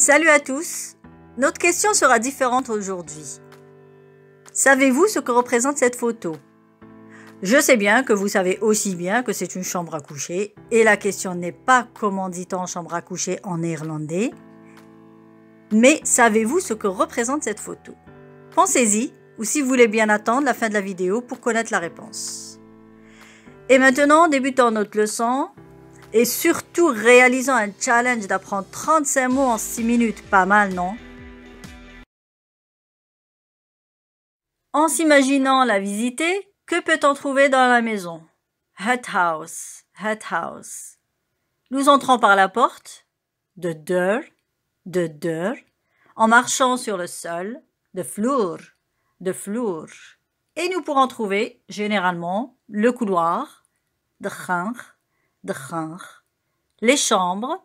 Salut à tous. Notre question sera différente aujourd'hui. Savez-vous ce que représente cette photo Je sais bien que vous savez aussi bien que c'est une chambre à coucher et la question n'est pas comment dit-on chambre à coucher en néerlandais. Mais savez-vous ce que représente cette photo Pensez-y ou si vous voulez bien attendre la fin de la vidéo pour connaître la réponse. Et maintenant, débutons notre leçon et surtout réalisant un challenge d'apprendre 35 mots en 6 minutes. Pas mal, non En s'imaginant la visiter, que peut-on trouver dans la maison Hut house, hut house. Nous entrons par la porte, de deur, de deur, en marchant sur le sol, de floor, de flour. Et nous pourrons trouver, généralement, le couloir, de les chambres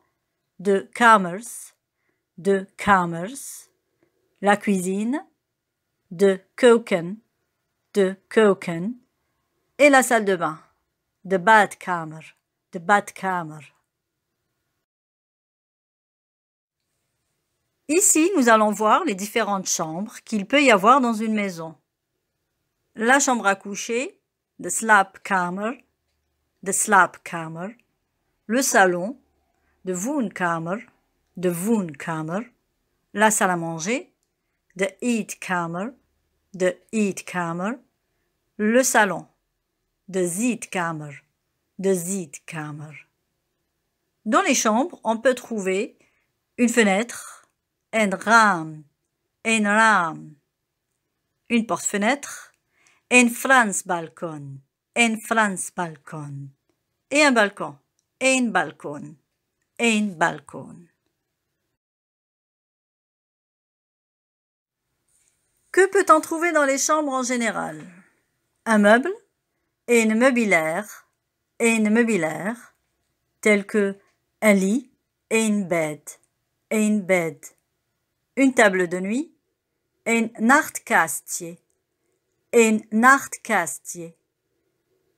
de Kamers, de Kamers, la cuisine de Koken, de Koken, et la salle de bain de Badkammer, de Ici, nous allons voir les différentes chambres qu'il peut y avoir dans une maison. La chambre à coucher, de kamer, de slaapkamer, le salon de woonkamer, de woonkamer, la salle à manger de the de eetkamer, le salon de zitkamer, de zitkamer. Dans les chambres, on peut trouver une fenêtre, un ram, un ram, une porte-fenêtre, un france balcon en France balcon. Et un balcon. Et un balcon. Et un balcon. Que peut-on trouver dans les chambres en général Un meuble et une meublière et une tel tels que un lit et une bed et une bed, une table de nuit et un nachtcastier et un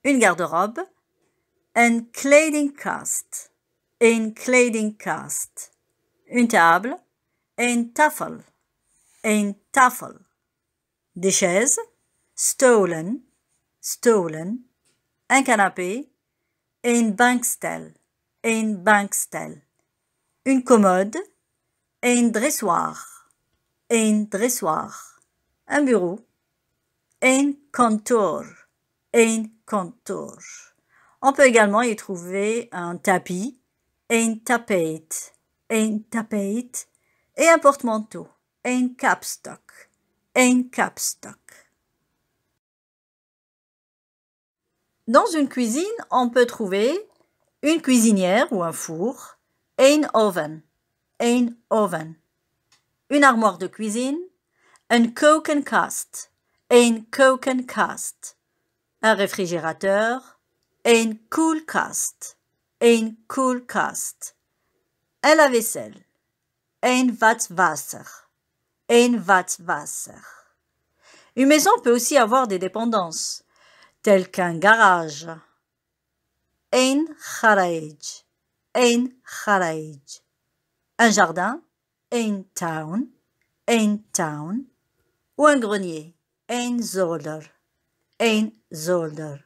une garde-robe, un un clading cast, une table, un tafel, un tafel, des chaises, stolen, stolen, un canapé, een bankstel, een bankstel, une commode, een dressoir, une dressoir, un bureau, een kantoor, een on peut également y trouver un tapis, un tapete, un tapete et un portemanteau, un capstock, un capstock. Dans une cuisine, on peut trouver une cuisinière ou un four, un oven, un oven, une armoire de cuisine, un coke and cast, un cast, un réfrigérateur, une et une koelkast, et la vaisselle, un ein un Une maison peut aussi avoir des dépendances, telles qu'un garage, ein garage, ein garage, un jardin, ein town, ein town, ou un grenier, ein zolder zolder.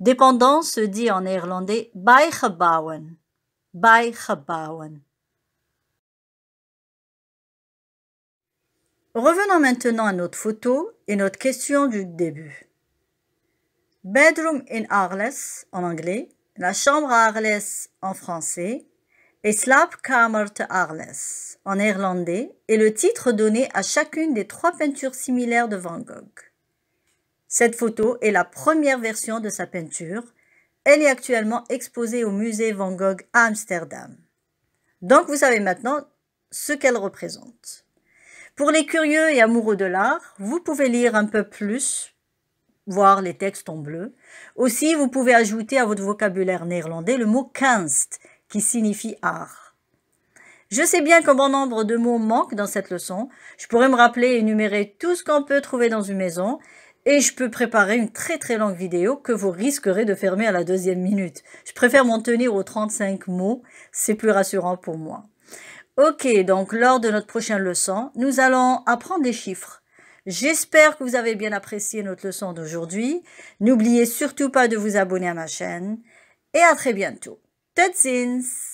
Dépendance se dit en néerlandais bijgebouwen. Bijgebouwen. Revenons maintenant à notre photo et notre question du début. Bedroom in Arles en anglais, la chambre à Arles en français, et to Arles en néerlandais est le titre donné à chacune des trois peintures similaires de Van Gogh. Cette photo est la première version de sa peinture. Elle est actuellement exposée au musée Van Gogh à Amsterdam. Donc vous savez maintenant ce qu'elle représente. Pour les curieux et amoureux de l'art, vous pouvez lire un peu plus, voir les textes en bleu. Aussi, vous pouvez ajouter à votre vocabulaire néerlandais le mot kunst, qui signifie art. Je sais bien qu'un bon nombre de mots manquent dans cette leçon. Je pourrais me rappeler et énumérer tout ce qu'on peut trouver dans une maison, et je peux préparer une très très longue vidéo que vous risquerez de fermer à la deuxième minute. Je préfère m'en tenir aux 35 mots, c'est plus rassurant pour moi. Ok, donc lors de notre prochaine leçon, nous allons apprendre les chiffres. J'espère que vous avez bien apprécié notre leçon d'aujourd'hui. N'oubliez surtout pas de vous abonner à ma chaîne et à très bientôt. Tutsins